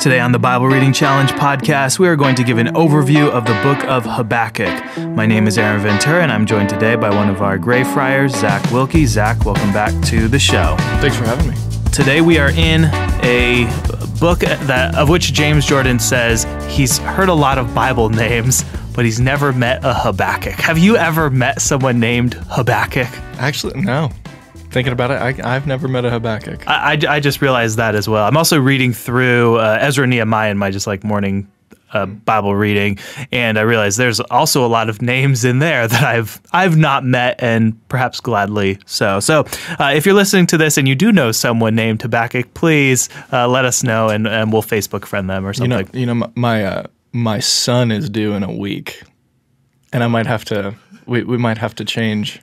Today on the Bible Reading Challenge podcast, we are going to give an overview of the book of Habakkuk. My name is Aaron Ventura, and I'm joined today by one of our Gray Friars, Zach Wilkie. Zach, welcome back to the show. Thanks for having me. Today we are in a book that of which James Jordan says he's heard a lot of Bible names, but he's never met a Habakkuk. Have you ever met someone named Habakkuk? Actually, no. Thinking about it, I, have never met a Habakkuk. I, I, I, just realized that as well. I'm also reading through uh, Ezra Nehemiah in my just like morning uh, Bible reading, and I realized there's also a lot of names in there that I've I've not met, and perhaps gladly so. So, uh, if you're listening to this and you do know someone named Habakkuk, please uh, let us know, and, and we'll Facebook friend them or something. You know, you know my uh, my son is due in a week, and I might have to we, we might have to change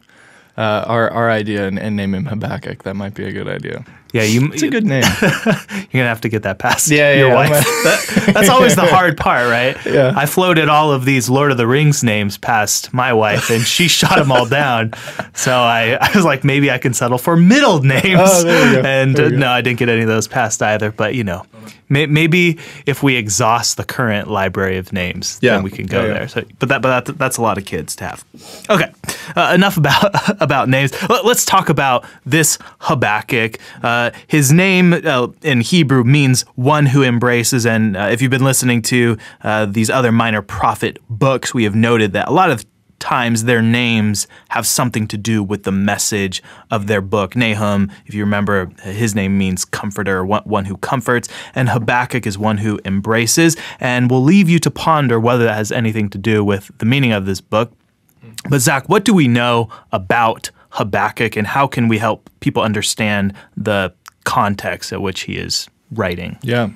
uh, our our idea and, and name him Habakkuk. That might be a good idea. Yeah, you. It's a good name. you're gonna have to get that past yeah, your yeah, wife. that, that's always the hard part, right? Yeah. I floated all of these Lord of the Rings names past my wife, and she shot them all down. So I, I was like, maybe I can settle for middle oh, names. Oh, and uh, no, I didn't get any of those passed either. But you know, may, maybe if we exhaust the current library of names, yeah. then we can go there. So, but that, but that, that's a lot of kids to have. Okay, uh, enough about about names. Let, us talk about this Habakkuk. Uh, uh, his name uh, in Hebrew means one who embraces, and uh, if you've been listening to uh, these other minor prophet books, we have noted that a lot of times their names have something to do with the message of their book. Nahum, if you remember, his name means comforter, one who comforts, and Habakkuk is one who embraces. And we'll leave you to ponder whether that has anything to do with the meaning of this book. But, Zach, what do we know about Habakkuk and how can we help people understand the context at which he is writing? Yeah.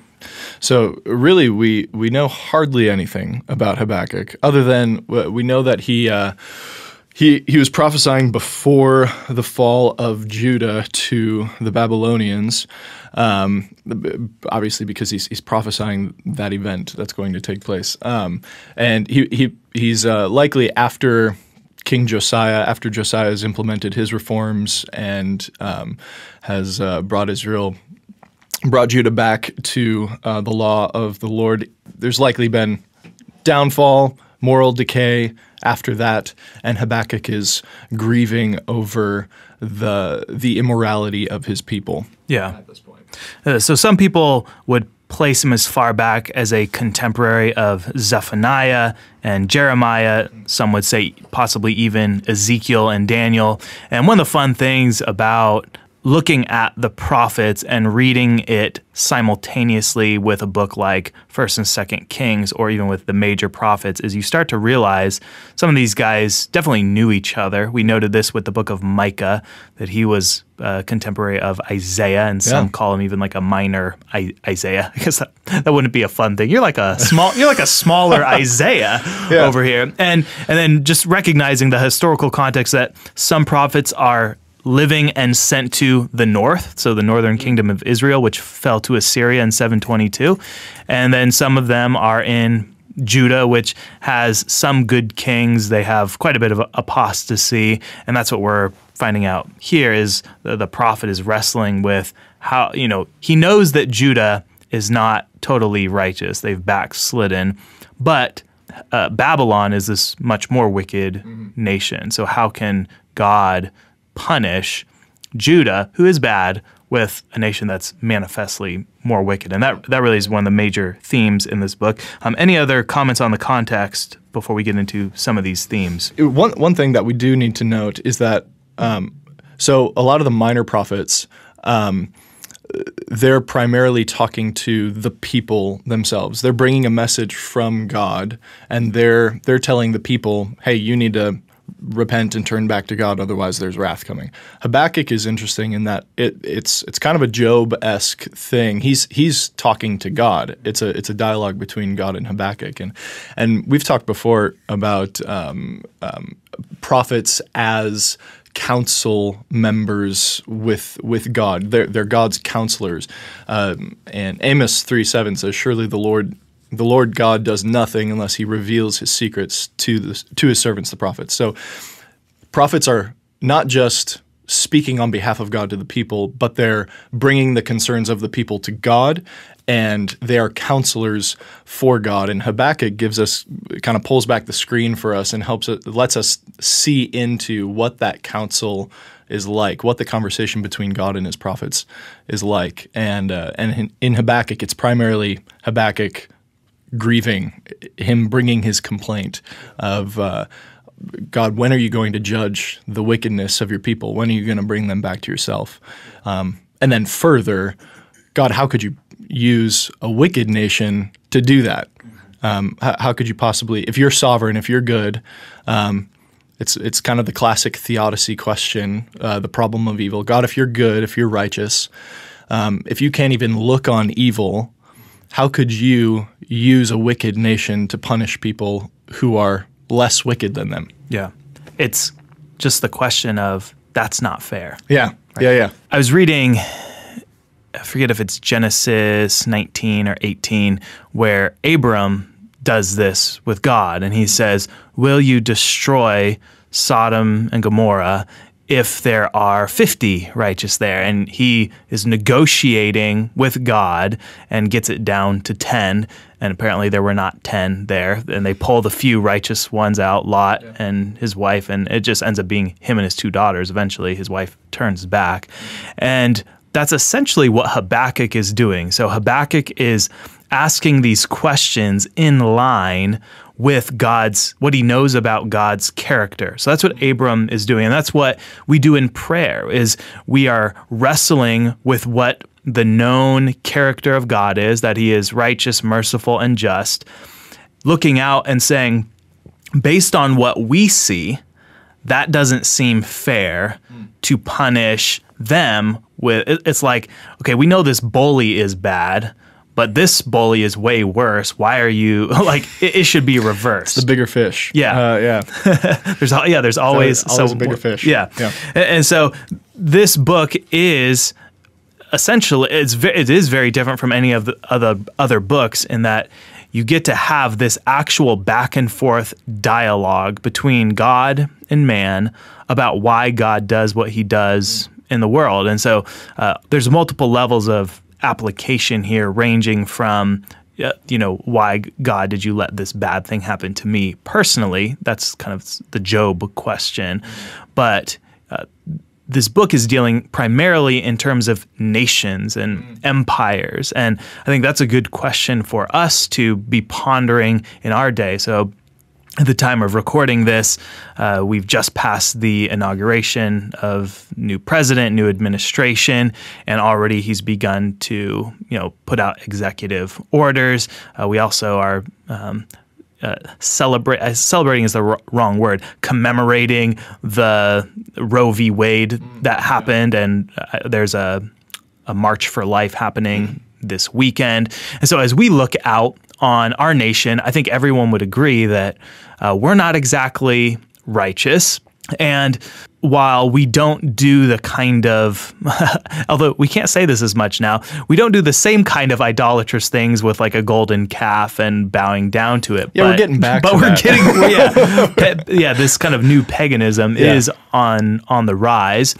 So really, we we know hardly anything about Habakkuk other than we know that he. Uh, he, he was prophesying before the fall of Judah to the Babylonians, um, obviously because he's, he's prophesying that event that's going to take place. Um, and he, he, he's uh, likely after King Josiah, after Josiah has implemented his reforms and um, has uh, brought Israel, brought Judah back to uh, the law of the Lord, there's likely been downfall, moral decay after that, and Habakkuk is grieving over the the immorality of his people. Yeah. At this point, uh, so some people would place him as far back as a contemporary of Zephaniah and Jeremiah, some would say possibly even Ezekiel and Daniel. And one of the fun things about looking at the prophets and reading it simultaneously with a book like First and Second Kings or even with the major prophets is you start to realize some of these guys definitely knew each other. We noted this with the book of Micah that he was a contemporary of Isaiah and some yeah. call him even like a minor I Isaiah. I guess that, that wouldn't be a fun thing. You're like a small you're like a smaller Isaiah yeah. over here. And and then just recognizing the historical context that some prophets are living and sent to the north, so the northern mm-hmm. kingdom of Israel, which fell to Assyria in 722. And then some of them are in Judah, which has some good kings. They have quite a bit of apostasy. And that's what we're finding out here is the, the prophet is wrestling with how, you know, he knows that Judah is not totally righteous. They've backslidden. But uh, Babylon is this much more wicked mm-hmm. nation. So how can God – punish Judah, who is bad, with a nation that's manifestly more wicked. And that, that really is one of the major themes in this book. Um, any other comments on the context before we get into some of these themes? one, one thing that we do need to note is that um, so a lot of the minor prophets. Um, they're primarily talking to the people themselves. They're bringing a message from God, and they're they're telling the people, "Hey, you need to repent and turn back to God, otherwise there's wrath coming. Habakkuk is interesting in that it, it's it's kind of a Job esque thing. He's he's talking to God. It's a it's a dialogue between God and Habakkuk, and and we've talked before about um, um, prophets as council members with with God. They're, they're God's counselors. Um, and Amos 3 7 says, Surely the Lord the Lord God does nothing unless he reveals his secrets to the, to his servants, the prophets. So prophets are not just speaking on behalf of God to the people, but they're bringing the concerns of the people to God and they are counselors for God. And Habakkuk gives us kind of pulls back the screen for us and helps it lets us see into what that counsel is like, what the conversation between God and his prophets is like. And uh, and in Habakkuk it's primarily Habakkuk grieving, him bringing his complaint of. Uh, God, when are you going to judge the wickedness of your people? When are you going to bring them back to yourself? Um, and then further, God, how could you use a wicked nation to do that? Um, how, how, could you possibly, if you're sovereign, if you're good, um, it's it's kind of the classic theodicy question, uh, the problem of evil. God, if you're good, if you're righteous, um, if you can't even look on evil how could you use a wicked nation to punish people who are less wicked than them? Yeah. It's just the question of that's not fair. Yeah. Right? Yeah. Yeah. I was reading, I forget if it's Genesis 19 or 18, where Abram does this with God and he says, Will you destroy Sodom and Gomorrah if there are 50 righteous there. And he is negotiating with God and gets it down to 10. And apparently there were not 10 there. And they pull the few righteous ones out, Lot yeah. and his wife. And it just ends up being him and his two daughters. Eventually, his wife turns back. And that's essentially what Habakkuk is doing. So Habakkuk is asking these questions in line with God's, what he knows about God's character. So that's what Abram is doing. And that's what we do in prayer is we are wrestling with what the known character of God is, that he is righteous, merciful, and just, looking out and saying, based on what we see, that doesn't seem fair to punish them with it's like okay we know this bully is bad but this bully is way worse. Why are you like? It, it should be reversed. It's the bigger fish. Yeah, uh, yeah. there's yeah. There's always, always so bigger fish. Yeah, yeah. And, and, so this book is essentially it's ve- it is very different from any of the other other books in that you get to have this actual back and forth dialogue between God and man about why God does what He does in the world. And so uh, there's multiple levels of application here, ranging from uh, you know, why God did you let this bad thing happen to me personally? That's kind of the Job question. But uh, this book is dealing primarily in terms of nations and mm. empires. And I think that's a good question for us to be pondering in our day. So at the time of recording this, uh, we've just passed the inauguration of new president, new administration, and already he's begun to you know put out executive orders. Uh, we also are. Um, uh, celebrate uh, celebrating is the r- wrong word commemorating the Roe v. Wade that mm-hmm. happened and uh, there's a a march for life happening mm-hmm. this weekend and so as we look out on our nation, I think everyone would agree that uh, we're not exactly righteous. And while we don't do the kind of, although we can't say this as much now, we don't do the same kind of idolatrous things with like a golden calf and bowing down to it. Yeah, but, we're getting back. But we're that. getting, yeah, pe- yeah. This kind of new paganism yeah. is on on the rise,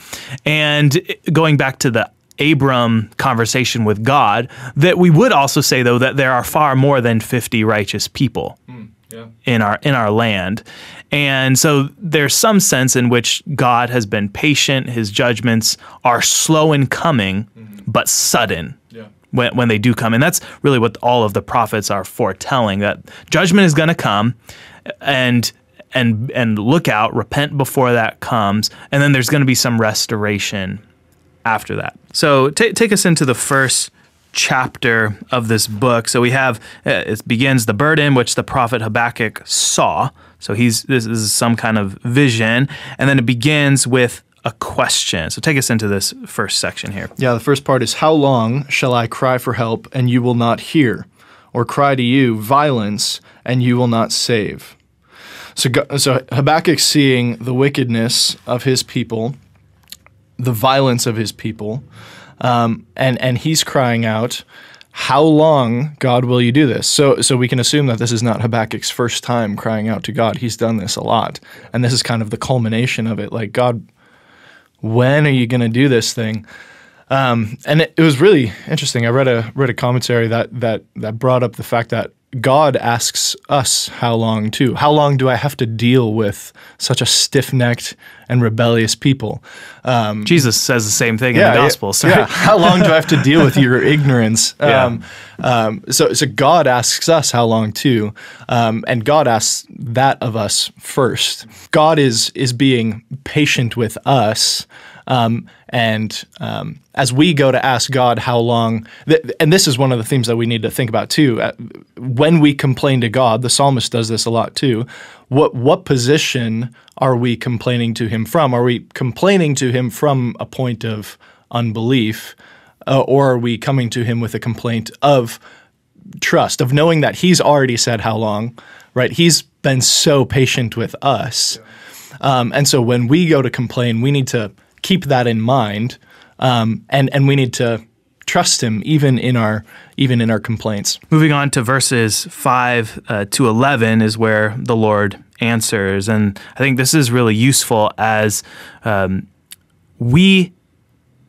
and going back to the Abram conversation with God, that we would also say though that there are far more than 50 righteous people mm, yeah. in our in our land. And so there's some sense in which God has been patient, his judgments are slow in coming mm-hmm. but sudden. Yeah. When, when they do come. And that's really what all of the prophets are foretelling that judgment is going to come and and and look out, repent before that comes, and then there's going to be some restoration after that. So t- take us into the first chapter of this book. So we have uh, it begins the burden which the prophet Habakkuk saw. So he's this is some kind of vision, and then it begins with a question. So take us into this first section here. Yeah, the first part is how long shall I cry for help and you will not hear, or cry to you violence and you will not save. So, so Habakkuk seeing the wickedness of his people the violence of his people. Um, and, and he's crying out, How long, God, will you do this? So, so we can assume that this is not Habakkuk's first time crying out to God. He's done this a lot. And this is kind of the culmination of it. Like, God, when are you going to do this thing? Um, and it, it, was really interesting. I read a read a commentary that that that brought up the fact that God asks us how long too. How long do I have to deal with such a stiff necked and rebellious people? Um, Jesus says the same thing yeah, in the gospel. Yeah, yeah. how long do I have to deal with your ignorance? Um, yeah. Um, so, so God asks us how long too, um, and God asks that of us first. God is is being patient with us um, and um, as we go to ask God how long, th- and this is one of the themes that we need to think about too. Uh, when we complain to God, the psalmist does this a lot too. What what position are we complaining to Him from? Are we complaining to Him from a point of unbelief, uh, or are we coming to Him with a complaint of trust, of knowing that He's already said how long, right? He's been so patient with us. Yeah. Um, and so when we go to complain, we need to keep that in mind, um, and and we need to trust Him even in our even in our complaints. Moving on to verses five uh, to eleven is where the Lord answers, and I think this is really useful as um, we.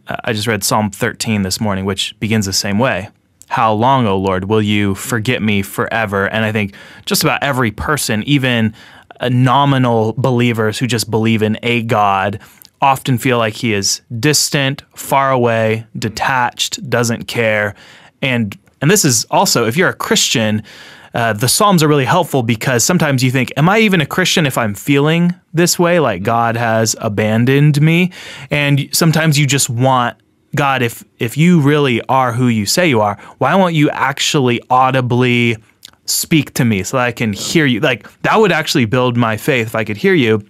I just read Psalm 13 this morning, which begins the same way. How long, O Lord, will you forget me forever? And I think just about every person, even uh, nominal believers who just believe in a God, often feel like he is distant, far away, detached, doesn't care. And and this is also if you're a Christian, uh, the Psalms are really helpful because sometimes you think, Am I even a Christian if I'm feeling this way? Like God has abandoned me. And sometimes you just want God, if if you really are who you say you are, why won't you actually audibly speak to me so that I can hear you? Like that would actually build my faith if I could hear you.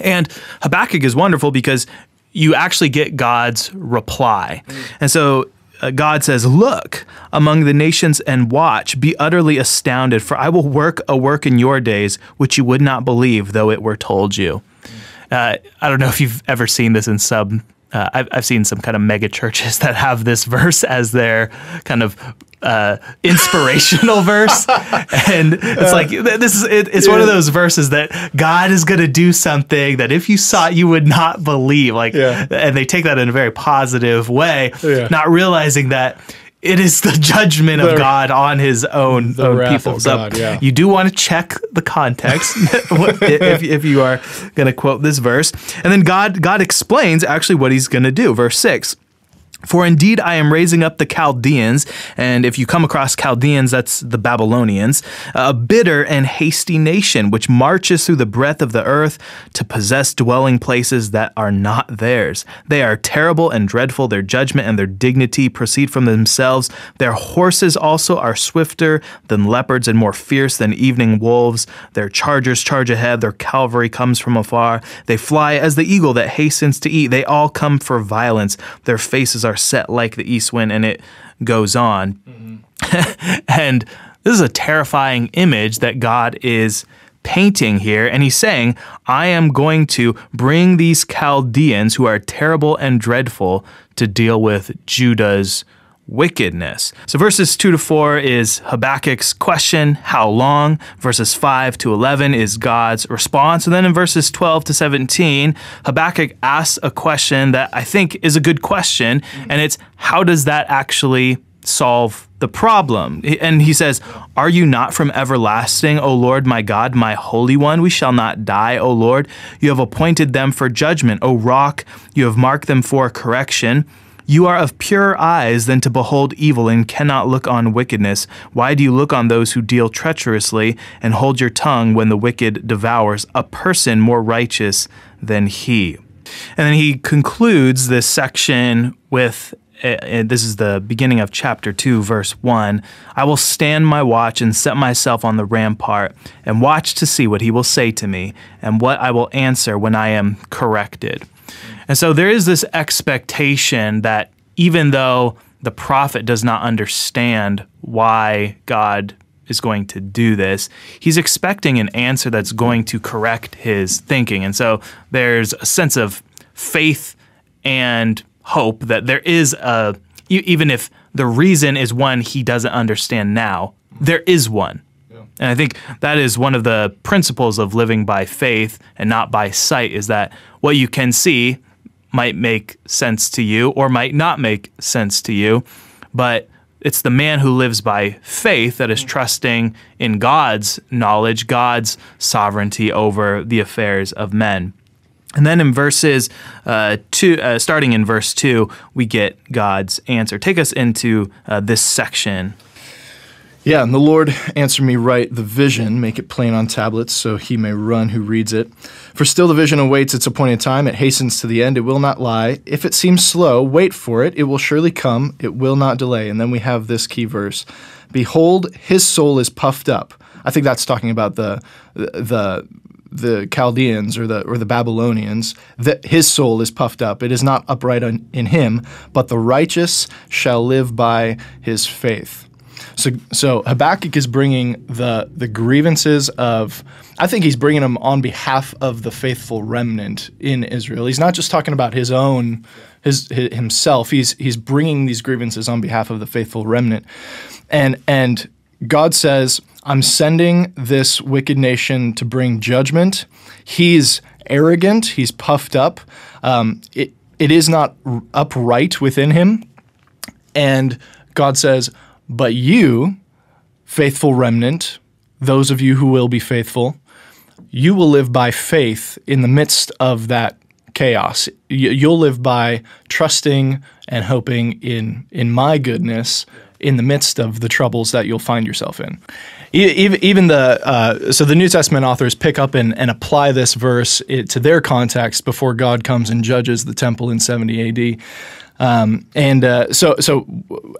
And Habakkuk is wonderful because you actually get God's reply. And so uh, God says, Look among the nations and watch, be utterly astounded, for I will work a work in your days which you would not believe, though it were told you. Uh, I don't know if you've ever seen this in sub uh, I've, I've seen some kind of mega churches that have this verse as their kind of uh, inspirational verse, and it's like this is it, it's yeah. one of those verses that God is going to do something that if you saw it, you would not believe. Like, yeah. and they take that in a very positive way, yeah. not realizing that it is the judgment the, of God on his own, own people. So God, yeah. you do want to check the context if, if you are going to quote this verse. And then God God explains actually what he's going to do. Verse 6. For indeed I am raising up the Chaldeans, and if you come across Chaldeans, that's the Babylonians, a bitter and hasty nation which marches through the breadth of the earth to possess dwelling places that are not theirs. They are terrible and dreadful, their judgment and their dignity proceed from themselves. Their horses also are swifter than leopards and more fierce than evening wolves. Their chargers charge ahead, their cavalry comes from afar. They fly as the eagle that hastens to eat. They all come for violence. Their faces are are set like the east wind and it goes on. Mm-hmm. and this is a terrifying image that God is painting here, and he's saying, I am going to bring these Chaldeans who are terrible and dreadful to deal with Judah's wickedness. So verses 2 to 4 is Habakkuk's question, how long? Verses 5 to 11 is God's response. And then in verses 12 to 17, Habakkuk asks a question that I think is a good question, and it's how does that actually solve the problem. And he says, Are you not from everlasting, O Lord, my God, my Holy One? We shall not die, O Lord. You have appointed them for judgment, O Rock. You have marked them for correction. You are of purer eyes than to behold evil and cannot look on wickedness. Why do you look on those who deal treacherously and hold your tongue when the wicked devours a person more righteous than he? And then he concludes this section with uh, uh this is the beginning of chapter 2, verse 1. I will stand my watch and set myself on the rampart and watch to see what he will say to me and what I will answer when I am corrected. And so there is this expectation that even though the prophet does not understand why God is going to do this, he's expecting an answer that's going to correct his thinking. And so there's a sense of faith and hope that there is a, even if the reason is one he doesn't understand now, there is one. And I think that is one of the principles of living by faith and not by sight is that what you can see might make sense to you or might not make sense to you, but it's the man who lives by faith that is mm. trusting in God's knowledge, God's sovereignty over the affairs of men. And then in verses uh, two, uh, starting in verse two, we get God's answer. Take us into uh, this section. Yeah, and the Lord answered me, Write the vision, make it plain on tablets, so he may run who reads it. For still the vision awaits its appointed time, it hastens to the end, it will not lie. If it seems slow, wait for it, it will surely come, it will not delay. And then we have this key verse Behold, his soul is puffed up. I think that's talking about the, the, the Chaldeans or the or the Babylonians that his soul is puffed up. It is not upright in, in him, but the righteous shall live by his faith. So, so Habakkuk is bringing the the grievances of. I think he's bringing them on behalf of the faithful remnant in Israel. He's not just talking about his own, his, his himself. He's he's bringing these grievances on behalf of the faithful remnant, and and God says, "I'm sending this wicked nation to bring judgment." He's arrogant. He's puffed up. Um, it it is not upright within him, and God says, but you, faithful remnant, those of you who will be faithful, you will live by faith in the midst of that chaos. You'll live by trusting and hoping in in my goodness in the midst of the troubles that you'll find yourself in. Even, the uh, so the New Testament authors pick up and, and apply this verse to their context before God comes and judges the temple in 70 AD. Um, and uh, so, so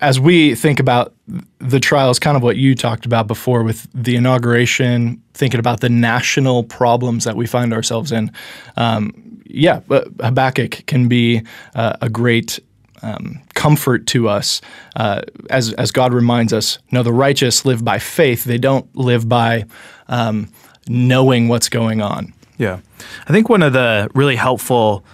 as we think about the trials, kind of what you talked about before with the inauguration, thinking about the national problems that we find ourselves in. Um, yeah, uh, Habakkuk can be uh, a great um, comfort to us uh, as, as God reminds us no, the righteous live by faith, they don't live by um, knowing what's going on. Yeah. I think one of the really helpful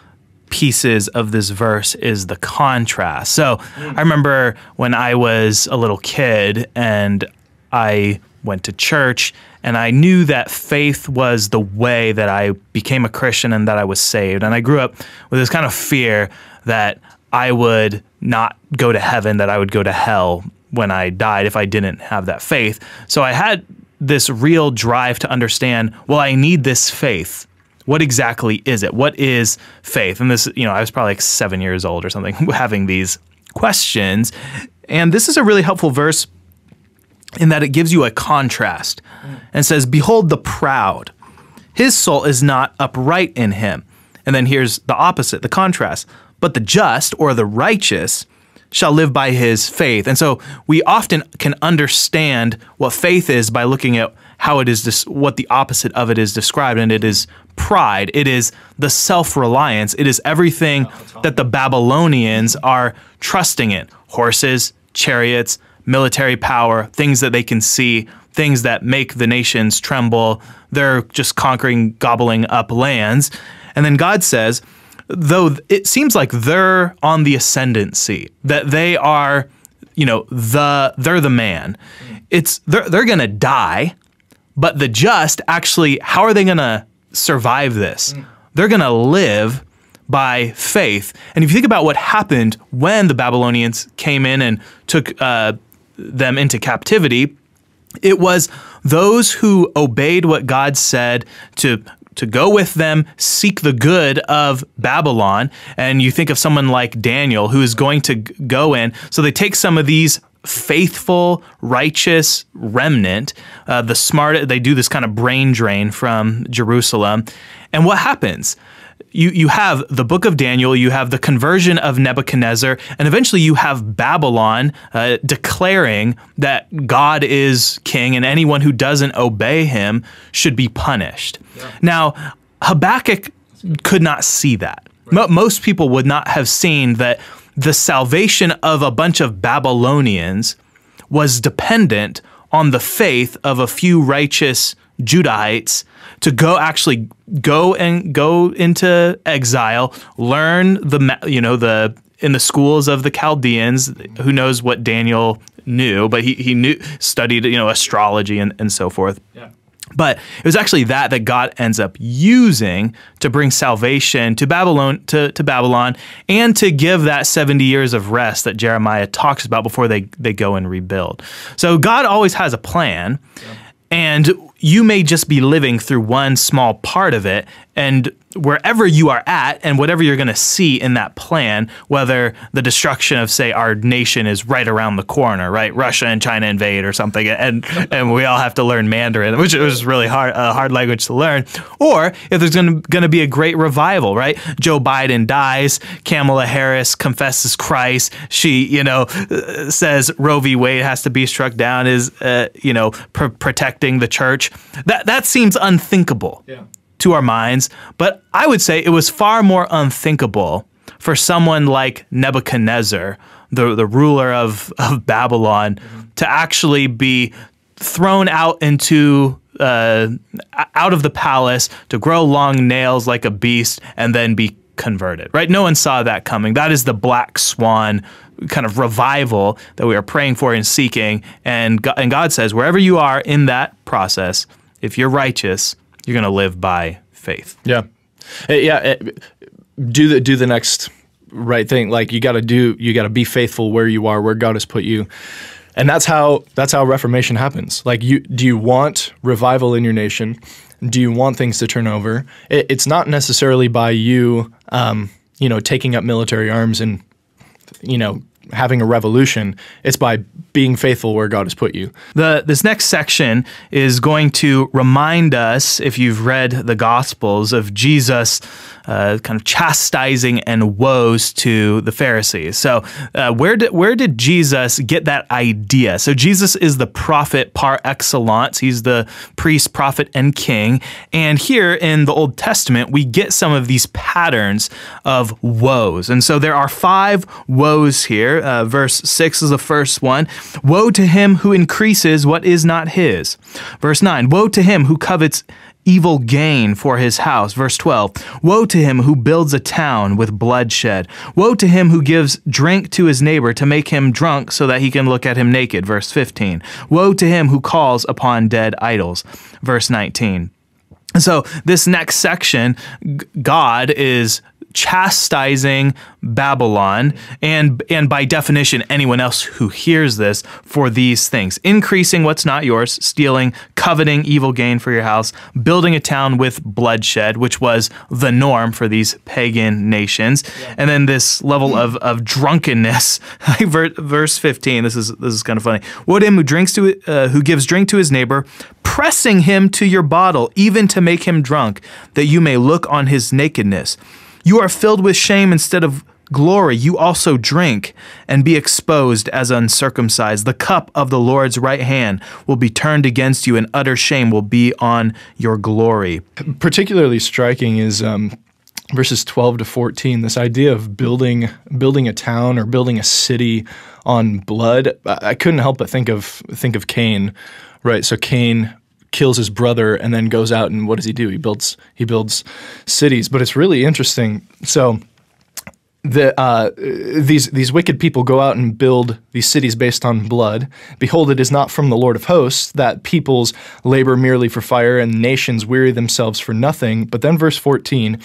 pieces of this verse is the contrast. So mm. I remember when I was a little kid and I went to church and I knew that faith was the way that I became a Christian and that I was saved. And I grew up with this kind of fear that I would not go to heaven, that I would go to hell when I died if I didn't have that faith. So I had this real drive to understand well, I need this faith what exactly is it? What is faith? And this, you know, I was probably like seven years old or something having these questions. And this is a really helpful verse in that it gives you a contrast mm. and says, Behold the proud, his soul is not upright in him. And then here's the opposite, the contrast. But the just or the righteous, shall live by his faith. And so we often can understand what faith is by looking at how it is dis- what the opposite of it is described and it is pride. It is the self-reliance. It is everything that the Babylonians are trusting in. Horses, chariots, military power, things that they can see, things that make the nations tremble. They're just conquering, gobbling up lands. And then God says, though it seems like they're on the ascendancy, that they are, you know, the they're the man. It's they're they're gonna die, but the just actually, how are they gonna survive this? Mm. They're gonna live by faith. And if you think about what happened when the Babylonians came in and took uh, them into captivity, it was those who obeyed what God said to to go with them, seek the good of Babylon. And you think of someone like Daniel who is going to go in. So they take some of these faithful, righteous remnant, uh, the smart, they do this kind of brain drain from Jerusalem. And what happens? you, you have the book of Daniel, you have the conversion of Nebuchadnezzar, and eventually you have Babylon uh, declaring that God is king and anyone who doesn't obey him should be punished. Yeah. Now, Habakkuk could not see that. Right. Most people would not have seen that the salvation of a bunch of Babylonians was dependent on the faith of a few righteous Judahites to go actually go and go into exile, learn the you know the in the schools of the Chaldeans. Who knows what Daniel knew, but he he knew studied you know astrology and and so forth. Yeah. But it was actually that that God ends up using to bring salvation to Babylon, to, to Babylon, and to give that 70 years of rest that Jeremiah talks about before they, they go and rebuild. So God always has a plan. Yeah. And you may just be living through one small part of it. And wherever you are at and whatever you're going to see in that plan, whether the destruction of, say, our nation is right around the corner, right? Russia and China invade or something, and, and we all have to learn Mandarin, which is really hard, a hard language to learn. Or if there's going to be a great revival, right? Joe Biden dies, Kamala Harris confesses Christ, she, you know, says Roe v. Wade has to be struck down, is, uh, you know, pr protecting the church that, that seems unthinkable yeah. to our minds. But I would say it was far more unthinkable for someone like Nebuchadnezzar, the, the ruler of, of Babylon, mm-hmm. to actually be thrown out into uh, out of the palace to grow long nails like a beast and then be converted, right? No one saw that coming. That is the black swan kind of revival that we are praying for and seeking. And God, and God says, wherever you are in that process, if you're righteous, you're going to live by faith. Yeah, eh, yeah. Eh, do the do the next right thing. Like you got to do. You got to be faithful where you are, where God has put you. And that's how that's how reformation happens. Like you do you want revival in your nation? do you want things to turn over? It, it's not necessarily by you, um, you know, taking up military arms and, you know, having a revolution. It's by being faithful where God has put you. The this next section is going to remind us, if you've read the Gospels, of Jesus uh, kind of chastising and woes to the Pharisees. So uh, where did where did Jesus get that idea? So Jesus is the prophet par excellence. He's the priest, prophet, and king. And here in the Old Testament, we get some of these patterns of woes. And so there are five woes here. Uh, verse six is the first one. Woe to him who increases what is not his. Verse 9 Woe to him who covets evil gain for his house. Verse 12 Woe to him who builds a town with bloodshed. Woe to him who gives drink to his neighbor to make him drunk so that he can look at him naked. Verse 15 Woe to him who calls upon dead idols. Verse 19 so, this next section, God is chastising Babylon and and by definition anyone else who hears this for these things increasing what's not yours stealing coveting evil gain for your house building a town with bloodshed which was the norm for these pagan nations yeah. and then this level of of drunkenness verse 15 this is this is kind of funny What him who drinks to uh, who gives drink to his neighbor pressing him to your bottle even to make him drunk that you may look on his nakedness you are filled with shame instead of glory. You also drink and be exposed as uncircumcised. The cup of the Lord's right hand will be turned against you, and utter shame will be on your glory. Particularly striking is. Um, verses 12 to 14 this idea of building building a town or building a city on blood i couldn't help but think of think of cain right so cain kills his brother and then goes out and what does he do? He builds he builds cities. But it's really interesting. So the uh, these these wicked people go out and build these cities based on blood. Behold, it is not from the Lord of hosts that peoples labor merely for fire and nations weary themselves for nothing. But then verse fourteen.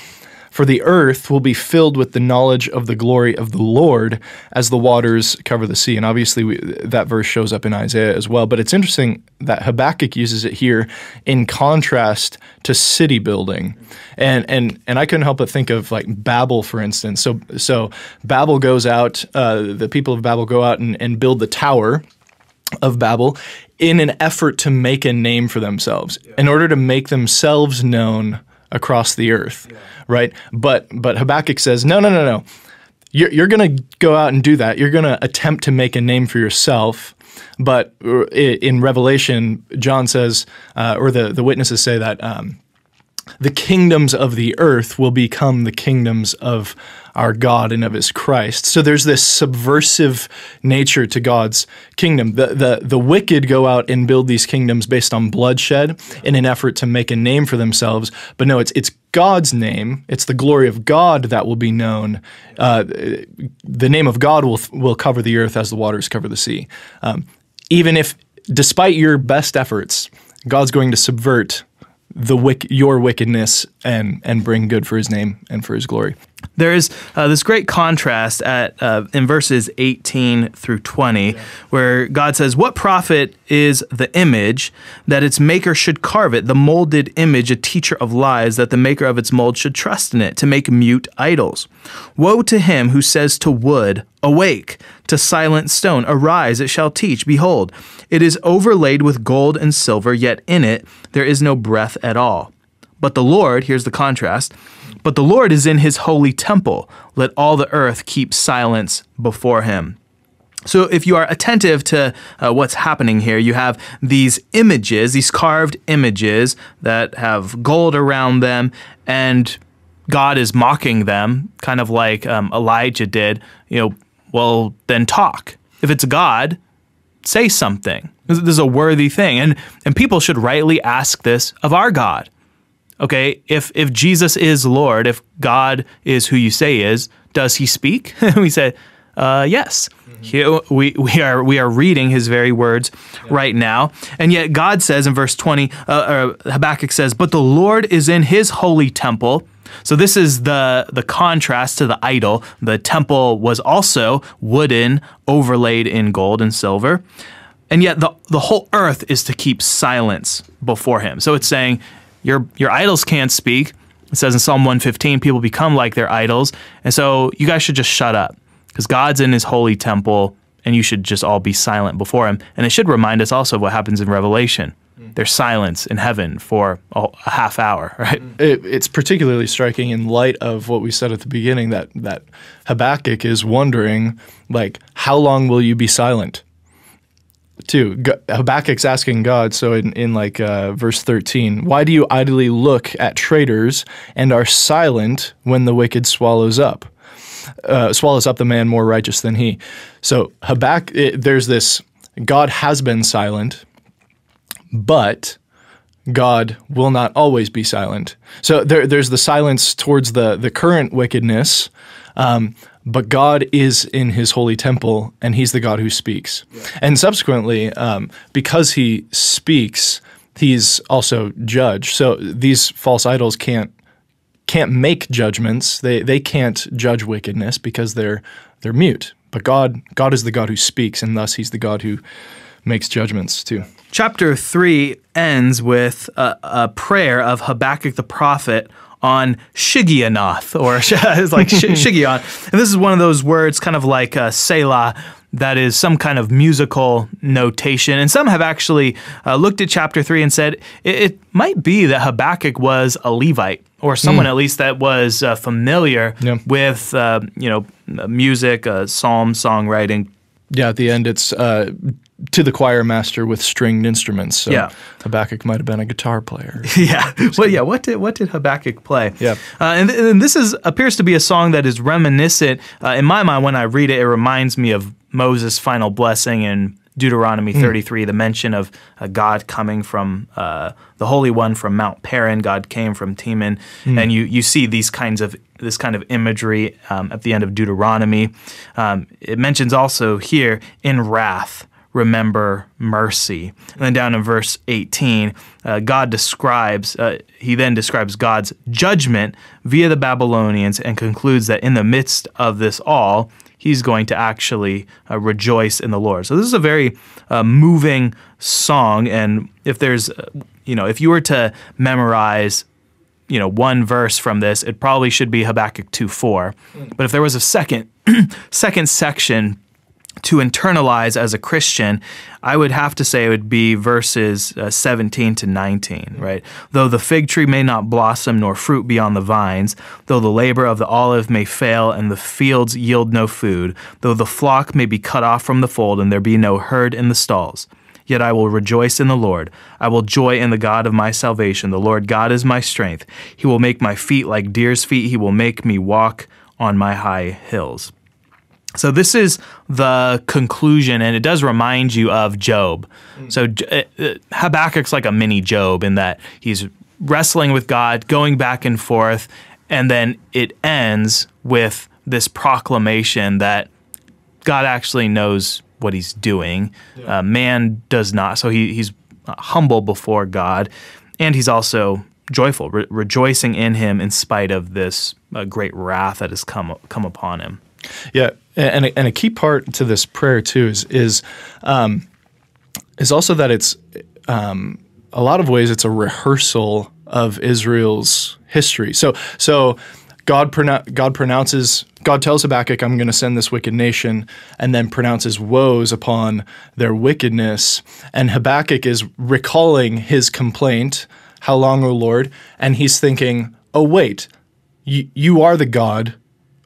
For the earth will be filled with the knowledge of the glory of the Lord as the waters cover the sea. And obviously, we, that verse shows up in Isaiah as well. But it's interesting that Habakkuk uses it here in contrast to city building. And, and, and I couldn't help but think of like Babel, for instance. So, so Babel goes out, uh, the people of Babel go out and, and build the tower of Babel in an effort to make a name for themselves, in order to make themselves known across the earth, yeah. right? But but Habakkuk says, no, no, no, no. You're, you're going to go out and do that. You're going to attempt to make a name for yourself. But uh, in Revelation, John says, uh, or the, the witnesses say that um, the kingdoms of the earth will become the kingdoms of our God and of his Christ. So there's this subversive nature to God's kingdom. The, the, the wicked go out and build these kingdoms based on bloodshed in an effort to make a name for themselves. But no, it's, it's God's name, it's the glory of God that will be known. Uh, the name of God will, will cover the earth as the waters cover the sea. Um, even if, despite your best efforts, God's going to subvert the wick, your wickedness and and bring good for his name and for his glory there is uh, this great contrast at uh, in verses 18 through 20 yeah. where god says what profit is the image that its maker should carve it the molded image a teacher of lies that the maker of its mold should trust in it to make mute idols woe to him who says to wood awake to silent stone arise it shall teach behold it is overlaid with gold and silver yet in it there is no breath at all but the lord here's the contrast but the Lord is in his holy temple. Let all the earth keep silence before him. So, if you are attentive to uh, what's happening here, you have these images, these carved images that have gold around them, and God is mocking them, kind of like um, Elijah did. You know, well, then talk. If it's God, say something. This is a worthy thing. And, and people should rightly ask this of our God. Okay, if if Jesus is Lord, if God is who you say is, does he speak? we said, uh, yes. Mm-hmm. we, we are we are reading his very words right now, and yet God says in verse twenty, uh, uh, Habakkuk says, "But the Lord is in His holy temple." So this is the the contrast to the idol. The temple was also wooden, overlaid in gold and silver, and yet the the whole earth is to keep silence before Him. So it's saying your your idols can't speak. It says in Psalm 115, people become like their idols. And so you guys should just shut up because God's in his holy temple and you should just all be silent before him. And it should remind us also of what happens in Revelation. Mm. There's silence in heaven for a half hour, right? Mm. It, it's particularly striking in light of what we said at the beginning that, that Habakkuk is wondering, like, how long will you be silent? too. Habakkuk's asking God, so in, in like uh, verse 13, why do you idly look at traitors and are silent when the wicked swallows up? Uh, swallows up the man more righteous than he. So Habakkuk, it, eh, there's this God has been silent, but God will not always be silent. So there, there's the silence towards the, the current wickedness, um, but God is in his holy temple and he's the God who speaks. Yeah. And subsequently, um, because he speaks, he's also judge. So these false idols can't can't make judgments. They they can't judge wickedness because they're they're mute. But God God is the God who speaks and thus he's the God who makes judgments too. Chapter 3 ends with a, a prayer of Habakkuk the prophet on Shigianoth or it's like Shigion. And this is one of those words, kind of like uh, Selah, that is some kind of musical notation. And some have actually uh, looked at chapter 3 and said it, it, might be that Habakkuk was a Levite or someone mm. at least that was uh, familiar yeah. with uh, you know music, uh, psalm songwriting. Yeah, at the end, it's uh, to the choir master with stringed instruments. So yeah. Habakkuk might have been a guitar player. yeah. Well, yeah. What did what did Habakkuk play? Yeah. Uh, and, th and, this is appears to be a song that is reminiscent. Uh, in my mind, when I read it, it reminds me of Moses' final blessing in Deuteronomy hmm. 33, the mention of uh, God coming from uh, the Holy One from Mount Paran. God came from Teman, mm. and you you see these kinds of this kind of imagery um, at the end of Deuteronomy. Um, it mentions also here in wrath remember mercy. And then down in verse 18, uh, God describes, uh, he then describes God's judgment via the Babylonians and concludes that in the midst of this all, he's going to actually uh, rejoice in the Lord. So this is a very uh, moving song. And if there's, uh, you know, if you were to memorize you know one verse from this it probably should be habakkuk 2 4 but if there was a second second section to internalize as a Christian, I would have to say it would be verses uh, 17 to 19, right? Though the fig tree may not blossom nor fruit be on the vines, though the labor of the olive may fail and the fields yield no food, though the flock may be cut off from the fold and there be no herd in the stalls. Yet I will rejoice in the Lord. I will joy in the God of my salvation. The Lord God is my strength. He will make my feet like deer's feet. He will make me walk on my high hills. So this is the conclusion, and it does remind you of Job. So uh, uh, Habakkuk's like a mini Job in that he's wrestling with God, going back and forth, and then it ends with this proclamation that God actually knows what He's doing. Uh, man does not. So he, he's humble before God, and he's also joyful, re- rejoicing in Him in spite of this uh, great wrath that has come come upon him. Yeah, and a, and a key part to this prayer too is is um, is also that it's um, a lot of ways it's a rehearsal of Israel's history. So so God God pronounces God tells Habakkuk, I'm going to send this wicked nation, and then pronounces woes upon their wickedness. And Habakkuk is recalling his complaint, How long, O Lord? And he's thinking, Oh, wait, you are the God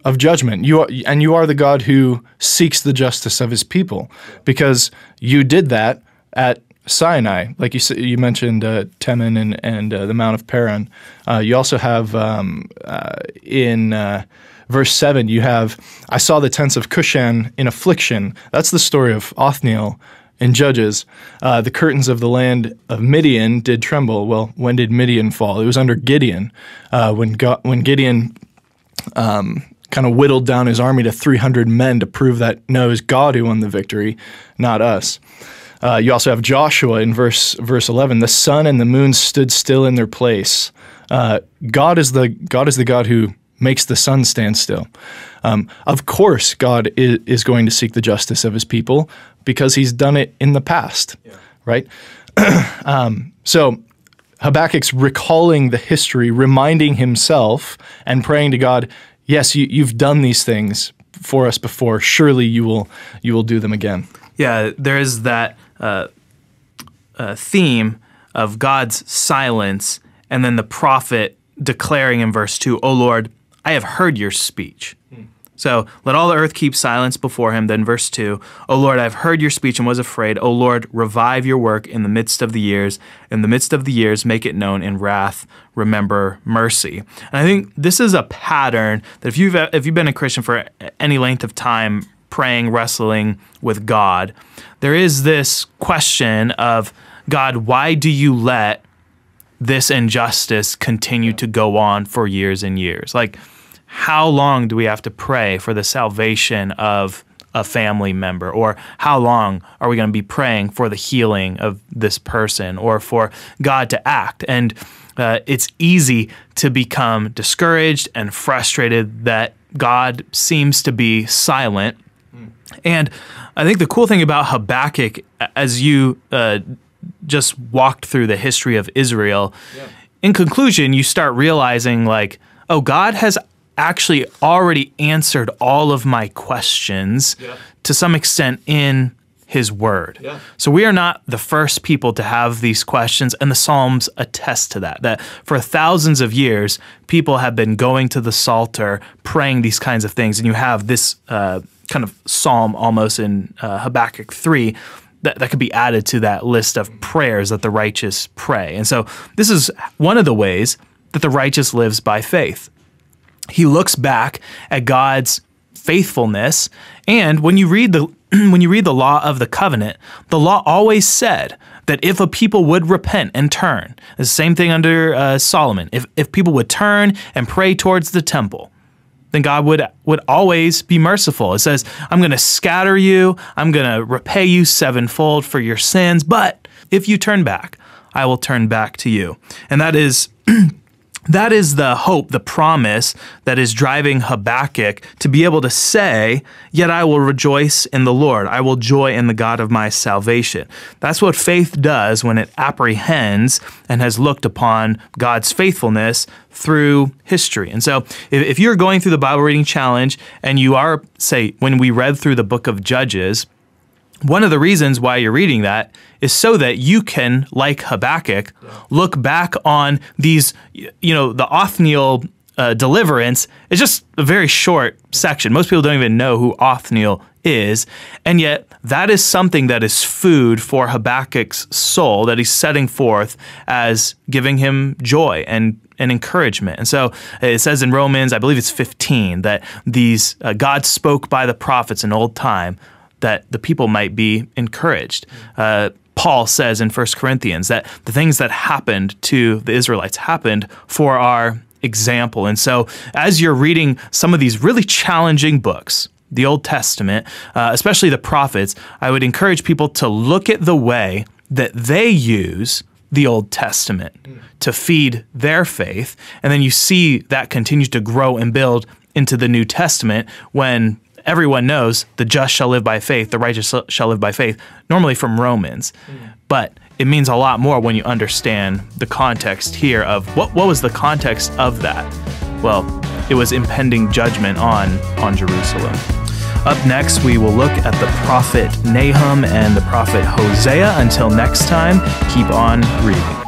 of judgment. You are, and you are the God who seeks the justice of his people because you did that at Sinai. Like you you mentioned uh, Teman and, and uh, the Mount of Paran. Uh, you also have um, uh, in uh, verse 7, you have, I saw the tents of Cushan in affliction. That's the story of Othniel in Judges. Uh, the curtains of the land of Midian did tremble. Well, when did Midian fall? It was under Gideon. Uh, when, God, when Gideon um, kind of whittled down his army to 300 men to prove that no, it was God who won the victory, not us. Uh, you also have Joshua in verse verse 11. The sun and the moon stood still in their place. Uh, God is the God is the God who makes the sun stand still. Um, of course, God is, is, going to seek the justice of His people because He's done it in the past, yeah. right? um, so Habakkuk's recalling the history, reminding himself, and praying to God, yes, you, you've done these things for us before. Surely you will you will do them again. Yeah, there is that uh, uh, theme of God's silence, and then the prophet declaring in verse two, "O Lord, I have heard your speech." Mm. So let all the earth keep silence before him. Then, verse 2 O Lord, I have heard your speech and was afraid. O Lord, revive your work in the midst of the years. In the midst of the years, make it known in wrath. Remember mercy. And I think this is a pattern that if you've, if you've been a Christian for any length of time, praying, wrestling with God, there is this question of God, why do you let this injustice continue to go on for years and years? Like, how long do we have to pray for the salvation of a family member or how long are we going to be praying for the healing of this person or for God to act and uh, it's easy to become discouraged and frustrated that God seems to be silent mm. and I think the cool thing about Habakkuk as you uh, just walked through the history of Israel yeah. in conclusion you start realizing like oh God has actually already answered all of my questions yeah. to some extent in his word. Yeah. So we are not the first people to have these questions, and the Psalms attest to that. That for thousands of years, people have been going to the Psalter, praying these kinds of things, and you have this uh, kind of psalm almost in uh, Habakkuk 3 that, that could be added to that list of prayers that the righteous pray. And so this is one of the ways that the righteous lives by faith he looks back at God's faithfulness. And when you read the when you read the law of the covenant, the law always said that if a people would repent and turn, the same thing under uh, Solomon, if, if people would turn and pray towards the temple, then God would would always be merciful. It says, "I'm going to scatter you. I'm going to repay you sevenfold for your sins, but if you turn back, I will turn back to you." And that is That is the hope, the promise that is driving Habakkuk to be able to say, Yet I will rejoice in the Lord. I will joy in the God of my salvation. That's what faith does when it apprehends and has looked upon God's faithfulness through history. And so, if, you're going through the Bible reading challenge and you are, say, when we read through the book of Judges, one of the reasons why you're reading that is so that you can, like Habakkuk, look back on these, you know, the Othniel uh, deliverance It's just a very short section. Most people don't even know who Othniel is. And yet, that is something that is food for Habakkuk's soul that he's setting forth as giving him joy and, and encouragement. And so uh, it says in Romans, I believe it's 15, that these uh, God spoke by the prophets in old time that the people might be encouraged. Uh, Paul says in 1 Corinthians that the things that happened to the Israelites happened for our example. And so, as you're reading some of these really challenging books, the Old Testament, uh, especially the prophets, I would encourage people to look at the way that they use the Old Testament hmm. to feed their faith. And then you see that continue to grow and build into the New Testament when everyone knows the just shall live by faith, the righteous shall live by faith, normally from Romans. Mm. But it means a lot more when you understand the context here of what, what was the context of that? Well, it was impending judgment on, on Jerusalem. Up next, we will look at the prophet Nahum and the prophet Hosea. Until next time, keep on reading.